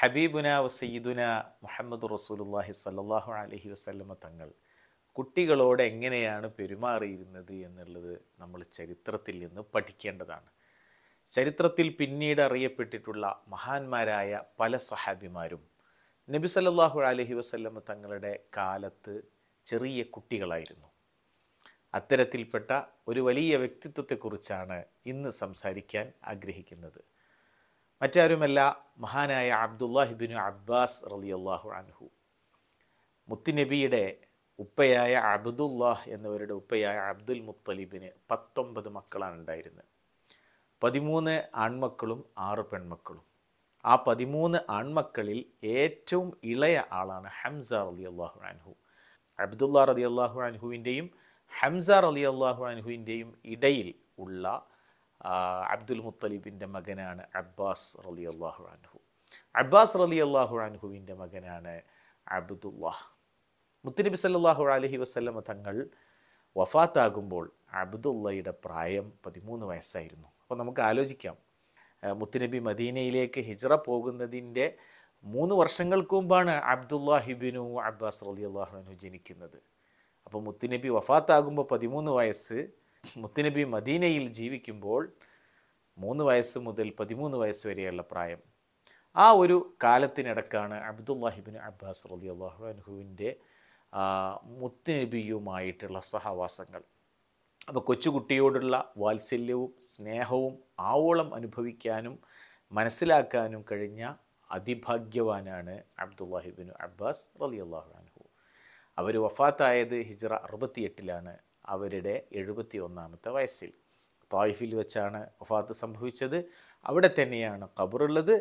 ഹബീബുന വസീദുന മുഹമ്മദ് റസൂലുല്ലാഹി സല്ലാഹു അലഹി വസ്ലമ തങ്ങൾ കുട്ടികളോട് എങ്ങനെയാണ് പെരുമാറിയിരുന്നത് എന്നുള്ളത് നമ്മൾ ചരിത്രത്തിൽ നിന്ന് പഠിക്കേണ്ടതാണ് ചരിത്രത്തിൽ പിന്നീട് അറിയപ്പെട്ടിട്ടുള്ള മഹാന്മാരായ പല സഹാബിമാരും നബി സല്ലാഹു അലഹി വസ്ല്ലം തങ്ങളുടെ കാലത്ത് ചെറിയ കുട്ടികളായിരുന്നു അത്തരത്തിൽപ്പെട്ട ഒരു വലിയ വ്യക്തിത്വത്തെക്കുറിച്ചാണ് ഇന്ന് സംസാരിക്കാൻ ആഗ്രഹിക്കുന്നത് മറ്റാരുമല്ല മഹാനായ അബ്ദുല്ലാഹിബിനു അബ്ബാസ് അള്ളാഹു അൻഹു മുത്തിനബിയുടെ ഉപ്പയായ അബ്ദുല്ലാഹ് എന്നിവരുടെ ഉപ്പയായ അബ്ദുൽ മുത്തലിബിന് പത്തൊമ്പത് മക്കളാണ് ഉണ്ടായിരുന്നത് പതിമൂന്ന് ആൺമക്കളും ആറ് പെൺമക്കളും ആ പതിമൂന്ന് ആൺമക്കളിൽ ഏറ്റവും ഇളയ ആളാണ് ഹംസ റലി അള്ളാഹു അൻഹു അബ്ദുല്ല റലി അള്ളാഹു അൻഹുവിൻ്റെയും ഹംസ റലി അള്ളാഹു അൻഹുവിൻ്റെയും ഇടയിൽ ഉള്ള അബ്ദുൽ മുത്തലിബിൻ്റെ മകനാണ് അബ്ബാസ് റലി അള്ളാഹു അൻഹു അബ്ബാസ് റലി അള്ളാഹു അൻഹുവിൻ്റെ മകനാണ് അബ്ദുല്ലാഹ് മുത്തലിബി സല്ലാഹു അലഹി വസ്ലമ തങ്ങൾ വഫാത്താകുമ്പോൾ അബ്ദുല്ലയുടെ പ്രായം പതിമൂന്ന് വയസ്സായിരുന്നു അപ്പോൾ നമുക്ക് ആലോചിക്കാം മുത്തുനബി മദീനയിലേക്ക് ഹിജ്റ പോകുന്നതിൻ്റെ മൂന്ന് വർഷങ്ങൾക്ക് മുമ്പാണ് അബ്ദുല്ലാഹിബിനു അബ്ബാസ് റലി അള്ളാഹുനു ജനിക്കുന്നത് അപ്പോൾ മുത്തുനബി വഫാത്താകുമ്പോൾ പതിമൂന്ന് വയസ്സ് മുത്തനബി മദീനയിൽ ജീവിക്കുമ്പോൾ മൂന്ന് വയസ്സ് മുതൽ പതിമൂന്ന് വയസ്സ് വരെയുള്ള പ്രായം ആ ഒരു കാലത്തിനിടക്കാണ് അബ്ദുല്ലാഹിബിൻ അബ്ബാസ് റലി അള്ളാഹുഹുവിൻ്റെ മുത്തനബിയുമായിട്ടുള്ള സഹവാസങ്ങൾ അപ്പോൾ കൊച്ചുകുട്ടിയോടുള്ള വാത്സല്യവും സ്നേഹവും ആവോളം അനുഭവിക്കാനും മനസ്സിലാക്കാനും കഴിഞ്ഞ അതിഭാഗ്യവാനാണ് അബ്ദുല്ലാഹിബിൻ അബ്ബാസ് റലി അള്ളാഹു അവർ വഫാത്തായത് ഹിജ്റ അറുപത്തിയെട്ടിലാണ് അവരുടെ എഴുപത്തി ഒന്നാമത്തെ വയസ്സിൽ തായിഫിൽ വെച്ചാണ് വഫാത്ത് സംഭവിച്ചത് അവിടെ തന്നെയാണ് ഖബറുള്ളത്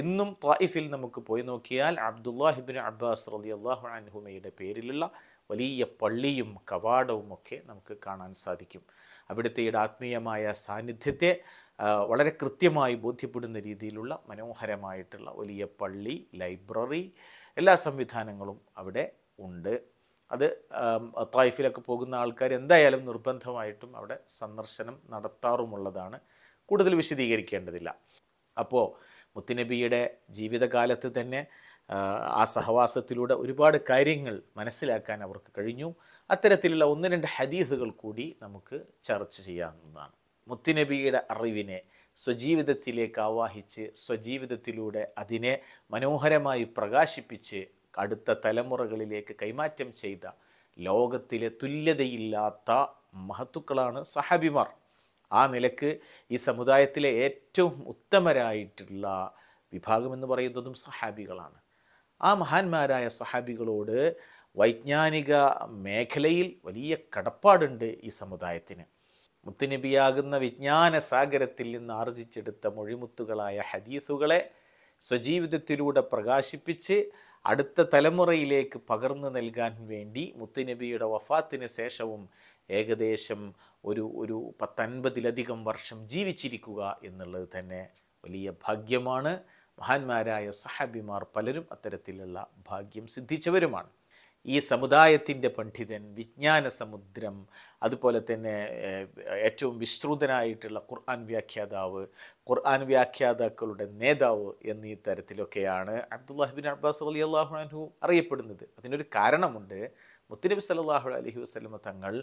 ഇന്നും തായിഫിൽ നമുക്ക് പോയി നോക്കിയാൽ അബ്ദുല്ലാഹിബിൻ അബ്ബാസ് റലി അള്ളാഹു അൻഹുമയുടെ പേരിലുള്ള വലിയ പള്ളിയും കവാടവും ഒക്കെ നമുക്ക് കാണാൻ സാധിക്കും അവിടുത്തെ ആത്മീയമായ സാന്നിധ്യത്തെ വളരെ കൃത്യമായി ബോധ്യപ്പെടുന്ന രീതിയിലുള്ള മനോഹരമായിട്ടുള്ള വലിയ പള്ളി ലൈബ്രറി എല്ലാ സംവിധാനങ്ങളും അവിടെ ഉണ്ട് അത് തായ്ഫിലൊക്കെ പോകുന്ന ആൾക്കാർ എന്തായാലും നിർബന്ധമായിട്ടും അവിടെ സന്ദർശനം നടത്താറുമുള്ളതാണ് കൂടുതൽ വിശദീകരിക്കേണ്ടതില്ല അപ്പോൾ മുത്തുനബിയുടെ ജീവിതകാലത്ത് തന്നെ ആ സഹവാസത്തിലൂടെ ഒരുപാട് കാര്യങ്ങൾ മനസ്സിലാക്കാൻ അവർക്ക് കഴിഞ്ഞു അത്തരത്തിലുള്ള ഒന്ന് രണ്ട് ഹദീസുകൾ കൂടി നമുക്ക് ചർച്ച ചെയ്യാവുന്നതാണ് മുത്തുനബിയുടെ അറിവിനെ സ്വജീവിതത്തിലേക്ക് ആവാഹിച്ച് സ്വജീവിതത്തിലൂടെ അതിനെ മനോഹരമായി പ്രകാശിപ്പിച്ച് അടുത്ത തലമുറകളിലേക്ക് കൈമാറ്റം ചെയ്ത ലോകത്തിലെ തുല്യതയില്ലാത്ത മഹത്തുക്കളാണ് സഹാബിമാർ ആ നിലക്ക് ഈ സമുദായത്തിലെ ഏറ്റവും ഉത്തമരായിട്ടുള്ള വിഭാഗം എന്ന് പറയുന്നതും സഹാബികളാണ് ആ മഹാന്മാരായ സഹാബികളോട് വൈജ്ഞാനിക മേഖലയിൽ വലിയ കടപ്പാടുണ്ട് ഈ സമുദായത്തിന് മുത്തുനബിയാകുന്ന വിജ്ഞാന സാഗരത്തിൽ നിന്ന് ആർജിച്ചെടുത്ത മൊഴിമുത്തുകളായ ഹദീസുകളെ സ്വജീവിതത്തിലൂടെ പ്രകാശിപ്പിച്ച് അടുത്ത തലമുറയിലേക്ക് പകർന്നു നൽകാൻ വേണ്ടി മുത്തുനബിയുടെ വഫാത്തിന് ശേഷവും ഏകദേശം ഒരു ഒരു പത്തൻപതിലധികം വർഷം ജീവിച്ചിരിക്കുക എന്നുള്ളത് തന്നെ വലിയ ഭാഗ്യമാണ് മഹാന്മാരായ സഹാബിമാർ പലരും അത്തരത്തിലുള്ള ഭാഗ്യം സിദ്ധിച്ചവരുമാണ് ഈ സമുദായത്തിൻ്റെ പണ്ഡിതൻ വിജ്ഞാന സമുദ്രം അതുപോലെ തന്നെ ഏറ്റവും വിശ്രുതനായിട്ടുള്ള ഖുർആൻ വ്യാഖ്യാതാവ് ഖുർആൻ വ്യാഖ്യാതാക്കളുടെ നേതാവ് എന്നീ തരത്തിലൊക്കെയാണ് അബ്ദുല്ലാഹിബിൻ അബ്ബാസ് അലി അള്ളാഹുനു അറിയപ്പെടുന്നത് അതിനൊരു കാരണമുണ്ട് മുത്തനബി സലാഹു അലഹി വസ്ലമ തങ്ങൾ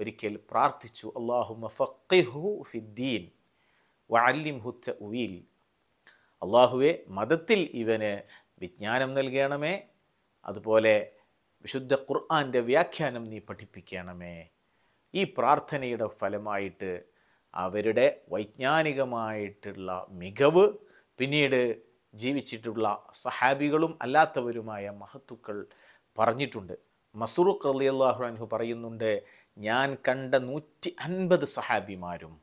ഒരിക്കൽ പ്രാർത്ഥിച്ചു അള്ളാഹു ഫിദ്ദീൻ വഅല്ലിം ഹുത്ത ഉയിൽ അള്ളാഹുവെ മതത്തിൽ ഇവന് വിജ്ഞാനം നൽകണമേ അതുപോലെ വിശുദ്ധ ഖുർആാൻ്റെ വ്യാഖ്യാനം നീ പഠിപ്പിക്കണമേ ഈ പ്രാർത്ഥനയുടെ ഫലമായിട്ട് അവരുടെ വൈജ്ഞാനികമായിട്ടുള്ള മികവ് പിന്നീട് ജീവിച്ചിട്ടുള്ള സഹാബികളും അല്ലാത്തവരുമായ മഹത്തുക്കൾ പറഞ്ഞിട്ടുണ്ട് മസുറുഖ് അലി അള്ളാഹു അൻഹു പറയുന്നുണ്ട് ഞാൻ കണ്ട നൂറ്റി അൻപത് സഹാബിമാരും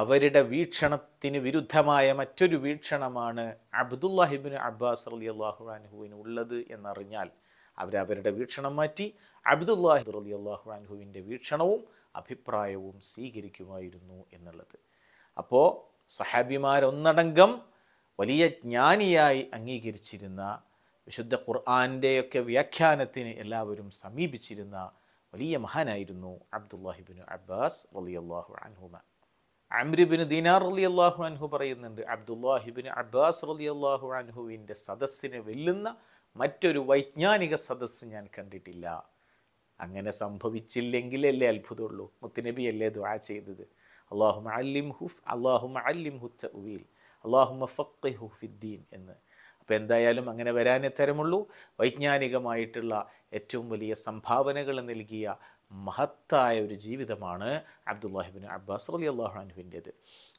അവരുടെ വീക്ഷണത്തിന് വിരുദ്ധമായ മറ്റൊരു വീക്ഷണമാണ് അബ്ദുല്ലാഹിബിന് അബ്ബാസ് അലി അള്ളാഹു അൻഹുവിന് ഉള്ളത് എന്നറിഞ്ഞാൽ അവരവരുടെ വീക്ഷണം മാറ്റി അബ്ദുല്ലാഹി റലി അള്ളാഹുഹുവിൻ്റെ വീക്ഷണവും അഭിപ്രായവും സ്വീകരിക്കുമായിരുന്നു എന്നുള്ളത് അപ്പോൾ സഹാബിമാരൊന്നടങ്കം വലിയ ജ്ഞാനിയായി അംഗീകരിച്ചിരുന്ന വിശുദ്ധ ഖുർആാൻ്റെയൊക്കെ വ്യാഖ്യാനത്തിന് എല്ലാവരും സമീപിച്ചിരുന്ന വലിയ മഹാനായിരുന്നു അബ്ദുല്ലാഹിബിൻ അബ്ബാസ് റലി അള്ളാഹു അൻഹുമ അമ്രിബിന് ദിനാർ അലി അള്ളാഹു അൻഹു പറയുന്നുണ്ട് അബ്ദുല്ലാഹിബിന് അബ്ബാസ് റലി അള്ളാഹു അൻഹുവിൻ്റെ സദസ്സിനെ വെല്ലുന്ന മറ്റൊരു വൈജ്ഞാനിക സദസ്സ് ഞാൻ കണ്ടിട്ടില്ല അങ്ങനെ സംഭവിച്ചില്ലെങ്കിലല്ലേ അത്ഭുതമുള്ളൂ മുത്തുനബി അല്ലേ ദുആ ചെയ്തത് അള്ളാഹുമ അല്ലിം ഹുഫ് അള്ളാഹുമ അല്ലിം ഹുത്ത ഉവീൽ അള്ളാഹുമ ഫക്കി ഹുഫിദ്ദീൻ എന്ന് അപ്പോൾ എന്തായാലും അങ്ങനെ വരാനേ തരമുള്ളൂ വൈജ്ഞാനികമായിട്ടുള്ള ഏറ്റവും വലിയ സംഭാവനകൾ നൽകിയ മഹത്തായ ഒരു ജീവിതമാണ് അബ്ദുല്ലാഹിബിൻ അബ്ബാസ് അലി അള്ളാഹു അനുവിൻ്റേത്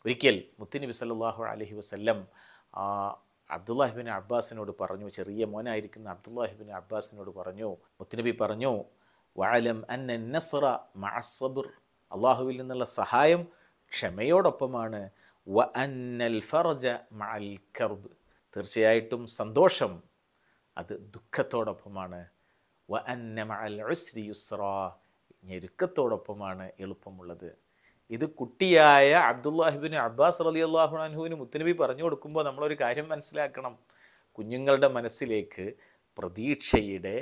ഒരിക്കൽ മുത്തുനബി സല്ലാഹു അലഹി വസ്ല്ലം അബ്ദുല്ലാഹിബിൻ അബ്ബാസിനോട് പറഞ്ഞു ചെറിയ മോനായിരിക്കുന്ന അബ്ദുല്ലാഹിബിൻ അബ്ബാസിനോട് പറഞ്ഞു മുത്തനബി പറഞ്ഞു വഅലം അന്ന നസ്റ മഅസബുർ അള്ളാഹുവിൽ നിന്നുള്ള സഹായം ക്ഷമയോടൊപ്പമാണ് വ അന്നൽ ഫറജ മഅൽ കർബ് തീർച്ചയായിട്ടും സന്തോഷം അത് ദുഃഖത്തോടൊപ്പമാണ് വ അന്ന മഅൽ ഉസ്രി യുസ്ര ഞെരുക്കത്തോടൊപ്പമാണ് എളുപ്പമുള്ളത് ഇത് കുട്ടിയായ അബ്ദുല്ലാഹിബിന് അബ്ബാസ് അലി അള്ളാഹുനുവിന് മുത്തനബി പറഞ്ഞു കൊടുക്കുമ്പോൾ നമ്മളൊരു കാര്യം മനസ്സിലാക്കണം കുഞ്ഞുങ്ങളുടെ മനസ്സിലേക്ക് പ്രതീക്ഷയുടെ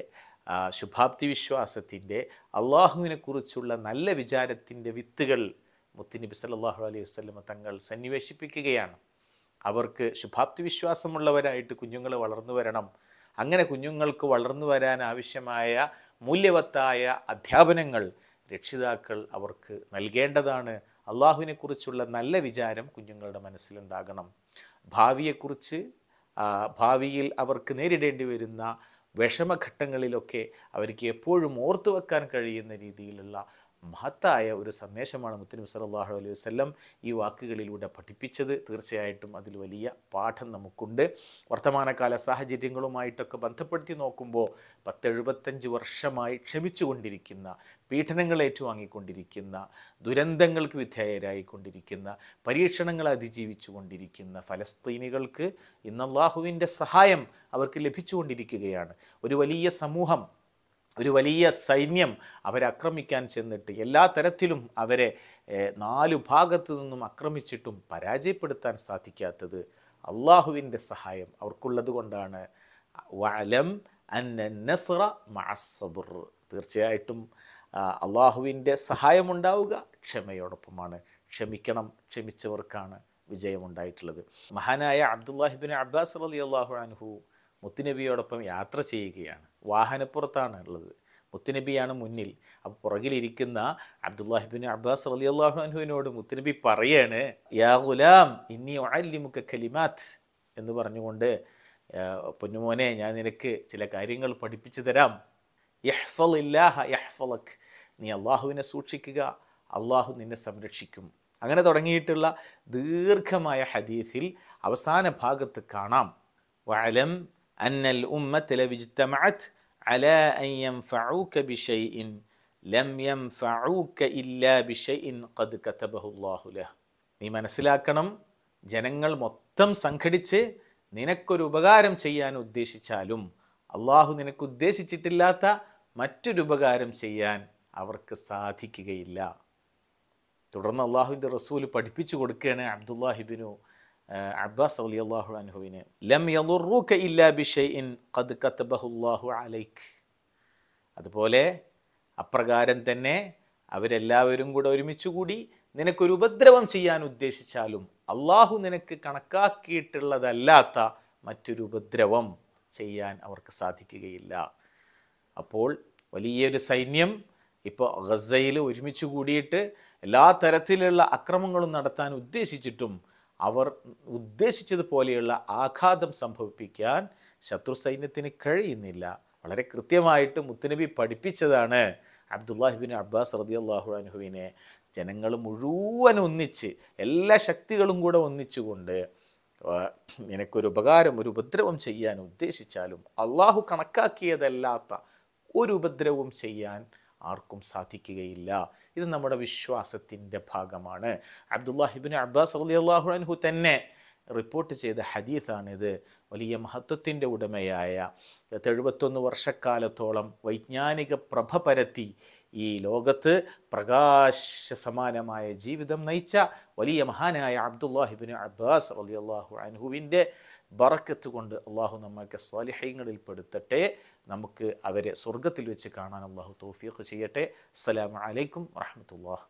ശുഭാപ്തി വിശ്വാസത്തിൻ്റെ അള്ളാഹുവിനെക്കുറിച്ചുള്ള നല്ല വിചാരത്തിൻ്റെ വിത്തുകൾ മുത്തുനബി സല്ലാഹു അലൈഹി വസ്ലമ തങ്ങൾ സന്നിവേശിപ്പിക്കുകയാണ് അവർക്ക് ശുഭാപ്തി വിശ്വാസമുള്ളവരായിട്ട് കുഞ്ഞുങ്ങൾ വളർന്നു വരണം അങ്ങനെ കുഞ്ഞുങ്ങൾക്ക് വളർന്നു വരാൻ ആവശ്യമായ മൂല്യവത്തായ അധ്യാപനങ്ങൾ രക്ഷിതാക്കൾ അവർക്ക് നൽകേണ്ടതാണ് അള്ളാഹുവിനെക്കുറിച്ചുള്ള നല്ല വിചാരം കുഞ്ഞുങ്ങളുടെ മനസ്സിലുണ്ടാകണം ഭാവിയെക്കുറിച്ച് ഭാവിയിൽ അവർക്ക് നേരിടേണ്ടി വരുന്ന വിഷമഘട്ടങ്ങളിലൊക്കെ അവർക്ക് എപ്പോഴും ഓർത്തു വെക്കാൻ കഴിയുന്ന രീതിയിലുള്ള മഹത്തായ ഒരു സന്ദേശമാണ് മുത്തനബി സല്ലാഹു അലൈഹി വസ്ലം ഈ വാക്കുകളിലൂടെ പഠിപ്പിച്ചത് തീർച്ചയായിട്ടും അതിൽ വലിയ പാഠം നമുക്കുണ്ട് വർത്തമാനകാല സാഹചര്യങ്ങളുമായിട്ടൊക്കെ ബന്ധപ്പെടുത്തി നോക്കുമ്പോൾ പത്തെഴുപത്തഞ്ച് വർഷമായി ക്ഷമിച്ചുകൊണ്ടിരിക്കുന്ന പീഡനങ്ങൾ ഏറ്റുവാങ്ങിക്കൊണ്ടിരിക്കുന്ന ദുരന്തങ്ങൾക്ക് വിധേയരായിക്കൊണ്ടിരിക്കുന്ന പരീക്ഷണങ്ങൾ അതിജീവിച്ചുകൊണ്ടിരിക്കുന്ന ഫലസ്തീനികൾക്ക് ഇന്നല്ലാഹുവിൻ്റെ സഹായം അവർക്ക് ലഭിച്ചുകൊണ്ടിരിക്കുകയാണ് ഒരു വലിയ സമൂഹം ഒരു വലിയ സൈന്യം ആക്രമിക്കാൻ ചെന്നിട്ട് എല്ലാ തരത്തിലും അവരെ നാലു ഭാഗത്തു നിന്നും ആക്രമിച്ചിട്ടും പരാജയപ്പെടുത്താൻ സാധിക്കാത്തത് അള്ളാഹുവിൻ്റെ സഹായം അവർക്കുള്ളത് കൊണ്ടാണ് വലം അന്ന തീർച്ചയായിട്ടും അള്ളാഹുവിൻ്റെ സഹായമുണ്ടാവുക ക്ഷമയോടൊപ്പമാണ് ക്ഷമിക്കണം ക്ഷമിച്ചവർക്കാണ് വിജയമുണ്ടായിട്ടുള്ളത് മഹാനായ അബ്ദുല്ലാഹിബിൻ അബ്ബാസ് അലി അള്ളാഹു അൻഹു മുത്തുനബിയോടൊപ്പം യാത്ര ചെയ്യുകയാണ് വാഹനപ്പുറത്താണ് ഉള്ളത് മുത്തുനബിയാണ് മുന്നിൽ അപ്പോൾ പുറകിലിരിക്കുന്ന അബ്ദുല്ലാഹിബിൻ അബ്ബാസ് അലി അള്ളാഹു അനുവിനോട് മുത്തുനബി പറയാണ് യാ ഗുലാം ഇന്നി അലിമുക്ക കലിമാത്ത് എന്ന് പറഞ്ഞുകൊണ്ട് പൊന്നുമോനെ ഞാൻ നിനക്ക് ചില കാര്യങ്ങൾ പഠിപ്പിച്ചു തരാം യഹ്ഫൽ ഇല്ലാഹ യഹ്ഫലക് നീ അള്ളാഹുവിനെ സൂക്ഷിക്കുക അള്ളാഹു നിന്നെ സംരക്ഷിക്കും അങ്ങനെ തുടങ്ങിയിട്ടുള്ള ദീർഘമായ ഹദീഫിൽ അവസാന ഭാഗത്ത് കാണാം വലം أن الأمة لو اجتمعت على أن ينفعوك بشيء لم ينفعوك إلا بشيء قد كتبه الله له നീ മനസ്സിലാക്കണം ജനങ്ങൾ മൊത്തം സംഘടിച്ച് നിനക്കൊരു ഉപകാരം ചെയ്യാൻ ഉദ്ദേശിച്ചാലും അള്ളാഹു നിനക്ക് ഉദ്ദേശിച്ചിട്ടില്ലാത്ത മറ്റൊരു ഉപകാരം ചെയ്യാൻ അവർക്ക് സാധിക്കുകയില്ല തുടർന്ന് അള്ളാഹുവിൻ്റെ റസൂൽ പഠിപ്പിച്ചു കൊടുക്കുകയാണ് അബ്ദുല്ലാഹിബിനു അബ്ബാസ് അലി അള്ളാഹു അൻഹുവിന് ലം യലുറുക്ക ഇല്ലാ ബിഷൈൻ ഖദ് കത്തബഹുല്ലാഹു അലൈക്ക് അതുപോലെ അപ്രകാരം തന്നെ അവരെല്ലാവരും കൂടെ ഒരുമിച്ച് കൂടി നിനക്കൊരു ഉപദ്രവം ചെയ്യാൻ ഉദ്ദേശിച്ചാലും അള്ളാഹു നിനക്ക് കണക്കാക്കിയിട്ടുള്ളതല്ലാത്ത മറ്റൊരു ഉപദ്രവം ചെയ്യാൻ അവർക്ക് സാധിക്കുകയില്ല അപ്പോൾ വലിയൊരു സൈന്യം ഇപ്പോൾ ഗസയിൽ ഒരുമിച്ച് കൂടിയിട്ട് എല്ലാ തരത്തിലുള്ള അക്രമങ്ങളും നടത്താൻ ഉദ്ദേശിച്ചിട്ടും അവർ ഉദ്ദേശിച്ചതുപോലെയുള്ള ആഘാതം സംഭവിപ്പിക്കാൻ ശത്രു സൈന്യത്തിന് കഴിയുന്നില്ല വളരെ കൃത്യമായിട്ട് മുത്തനബി പഠിപ്പിച്ചതാണ് അബ്ദുല്ലാഹിബിൻ അബ്ബാസ് റതി അള്ളാഹു അനുഹുവിനെ ജനങ്ങൾ മുഴുവൻ ഒന്നിച്ച് എല്ലാ ശക്തികളും കൂടെ ഒന്നിച്ചുകൊണ്ട് നിനക്കൊരു ഉപകാരം ഒരു ഉപദ്രവം ചെയ്യാൻ ഉദ്ദേശിച്ചാലും അള്ളാഹു കണക്കാക്കിയതല്ലാത്ത ഒരു ഉപദ്രവവും ചെയ്യാൻ ആർക്കും സാധിക്കുകയില്ല ഇത് നമ്മുടെ വിശ്വാസത്തിൻ്റെ ഭാഗമാണ് അബ്ദുല്ലാഹിബിൻ അബ്ബാസ് അലി അള്ളാഹുഹു അൻഹു തന്നെ റിപ്പോർട്ട് ചെയ്ത ഹദീസാണിത് വലിയ മഹത്വത്തിൻ്റെ ഉടമയായ എഴുപത്തൊന്ന് വർഷക്കാലത്തോളം വൈജ്ഞാനിക പ്രഭ പരത്തി ഈ ലോകത്ത് സമാനമായ ജീവിതം നയിച്ച വലിയ മഹാനായ അബ്ദുല്ലാഹിബിൻ അബ്ബാസ് അലി അള്ളാഹു അൻഹുവിൻ്റെ ബറക്കത്ത് കൊണ്ട് അള്ളാഹു നമ്മൾക്ക് സ്വാലിഹ്യങ്ങളിൽ പെടുത്തട്ടെ നമുക്ക് അവരെ സ്വർഗത്തിൽ വെച്ച് കാണാൻ അള്ളാഹു തോഫിയൊക്കെ ചെയ്യട്ടെ അസ്സലാമലൈക്കും വറഹമത്തല്ലാ